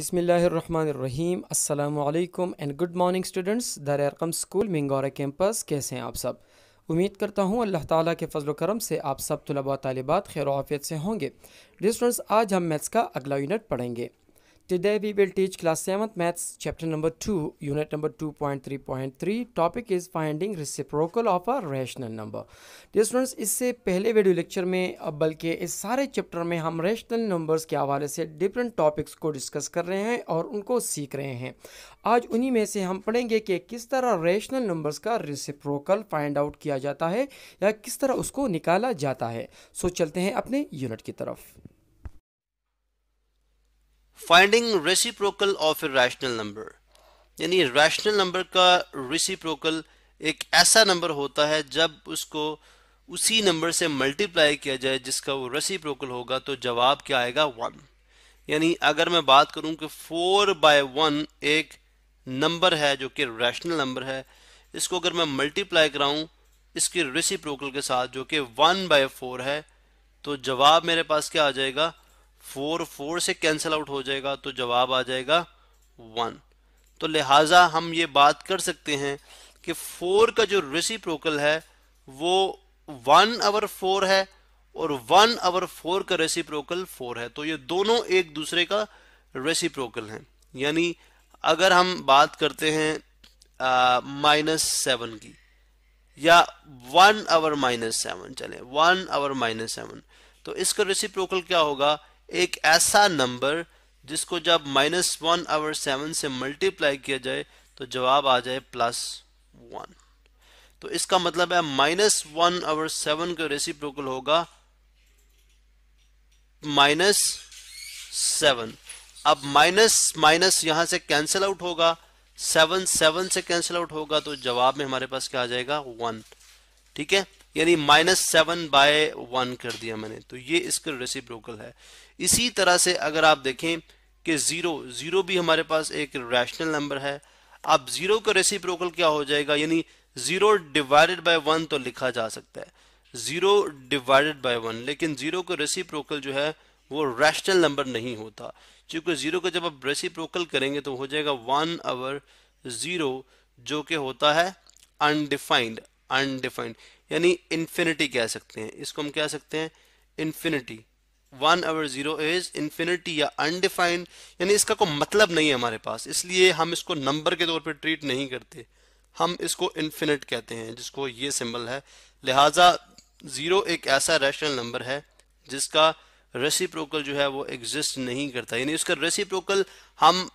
बिसमीम अल्लाम and good morning students Dar Arqam school Mingora campus कैसे हैं आप सब उम्मीद करता हूँ अल्लाह ताला के फजल करम से आप सब तलबा तालिबात खैर आफियत से होंगे डिस्टूडेंट्स आज हम मैथ्स का अगला यूनिट पढ़ेंगे we will Today we will teach class 7th maths chapter number 2 unit number 2.3.3 topic is finding reciprocal of a rational number. Dear students इससे पहले वीडियो लेक्चर में अब बल्कि इस सारे चैप्टर में हम रेशनल नंबर्स के हवाले से डिफरेंट टॉपिक्स को डिस्कस कर रहे हैं और उनको सीख रहे हैं आज उन्हीं में से हम पढ़ेंगे कि किस तरह रेशनल नंबर्स का रिसिप्रोकल फाइंड आउट किया जाता है या किस तरह उसको निकाला जाता है सो चलते हैं अपने यूनिट की तरफ finding reciprocal of a rational number यानी रैशनल नंबर का रेसिप्रोकल एक ऐसा नंबर होता है जब उसको उसी नंबर से मल्टीप्लाई किया जाए जिसका वो रेसिप्रोकल होगा तो जवाब क्या आएगा वन यानी अगर मैं बात करूं कि फोर बाय वन एक नंबर है जो कि रैशनल नंबर है इसको अगर मैं मल्टीप्लाई कराऊं इसके रेसिप्रोकल के साथ जो कि वन बाय फोर है तो जवाब मेरे पास क्या आ जाएगा फोर फोर से कैंसिल आउट हो जाएगा तो जवाब आ जाएगा वन तो लिहाजा हम ये बात कर सकते हैं कि फोर का जो रेसिप्रोकल है वो वन अवर फोर है और वन अवर फोर का रेसिप्रोकल फोर है तो ये दोनों एक दूसरे का रेसिप्रोकल हैं यानी अगर हम बात करते हैं माइनस सेवन की या वन आवर माइनस सेवन चले वन आवर माइनस सेवन तो इसका रेसिप्रोकल क्या होगा एक ऐसा नंबर जिसको जब माइनस वन आवर सेवन से मल्टीप्लाई किया जाए तो जवाब आ जाए प्लस वन तो इसका मतलब है माइनस वन आवर सेवन का रेसिप्रोकल होगा माइनस सेवन अब माइनस माइनस यहां से कैंसिल आउट होगा सेवन सेवन से कैंसिल आउट होगा तो जवाब में हमारे पास क्या आ जाएगा वन ठीक है यानी माइनस सेवन बाय वन कर दिया मैंने तो ये इसका रेसिप्रोकल है इसी तरह से अगर आप देखें कि ज़ीरो ज़ीरो भी हमारे पास एक रैशनल नंबर है अब ज़ीरो का रेसिप्रोकल क्या हो जाएगा यानी ज़ीरो डिवाइडेड बाय वन तो लिखा जा सकता है ज़ीरो डिवाइडेड बाय वन लेकिन ज़ीरो का रेसिप्रोकल जो है वो रैशनल नंबर नहीं होता क्योंकि ज़ीरो का जब आप रेसिप्रोकल करेंगे तो हो जाएगा वन आवर ज़ीरो जो कि होता है अनडिफाइंड अनडिफाइंड यानी इन्फिनिटी कह सकते हैं इसको हम कह सकते हैं infinity one over zero is infinity या अनडिफाइंड यानी इसका कोई मतलब नहीं है हमारे पास इसलिए हम इसको नंबर के तौर पर ट्रीट नहीं करते हम इसको इन्फिनिट कहते हैं जिसको ये सिंबल है लिहाजा ज़ीरो एक ऐसा रैशनल नंबर है जिसका रेसिप्रोकल जो है वो एग्जिस्ट नहीं करता यानी उसका रेसिप्रोकल हम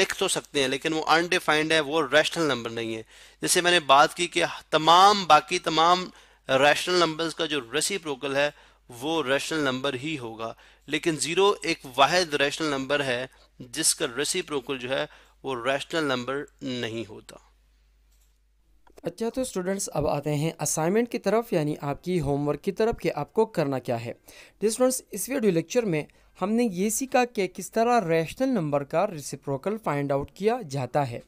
लिख तो सकते हैं लेकिन वो अनडिफाइंड है वो रैशनल नंबर नहीं है जैसे मैंने बात की कि तमाम बाकी तमाम रैशनल नंबर्स का जो रेसिप्रोकल है वो रैशनल नंबर ही होगा लेकिन ज़ीरो एक वाद रैशनल नंबर है जिसका रेसिप्रोकल जो है वो रैशनल नंबर नहीं होता अच्छा तो स्टूडेंट्स अब आते हैं असाइनमेंट की तरफ यानी आपकी होमवर्क की तरफ कि आपको करना क्या है स्टूडेंट्स इस वीडियो लेक्चर में हमने ये सीखा कि किस तरह रैशनल नंबर का रिसिप्रोकल फाइंड आउट किया जाता है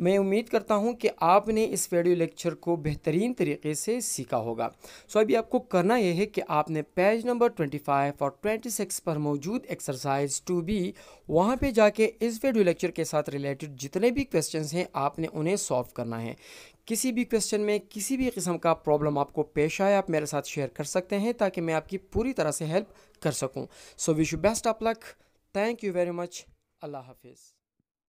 मैं उम्मीद करता हूँ कि आपने इस वीडियो लेक्चर को बेहतरीन तरीके से सीखा होगा सो अभी आपको करना यह है कि आपने पेज नंबर 25 और 26 पर मौजूद एक्सरसाइज टू बी वहाँ पे जाके इस वीडियो लेक्चर के साथ रिलेटेड जितने भी क्वेश्चन हैं आपने उन्हें सॉल्व करना है किसी भी क्वेश्चन में किसी भी किस्म का प्रॉब्लम आपको पेश आए आप मेरे साथ शेयर कर सकते हैं ताकि मैं आपकी पूरी तरह से हेल्प कर सकूँ so wish you best of luck thank you very much allah hafiz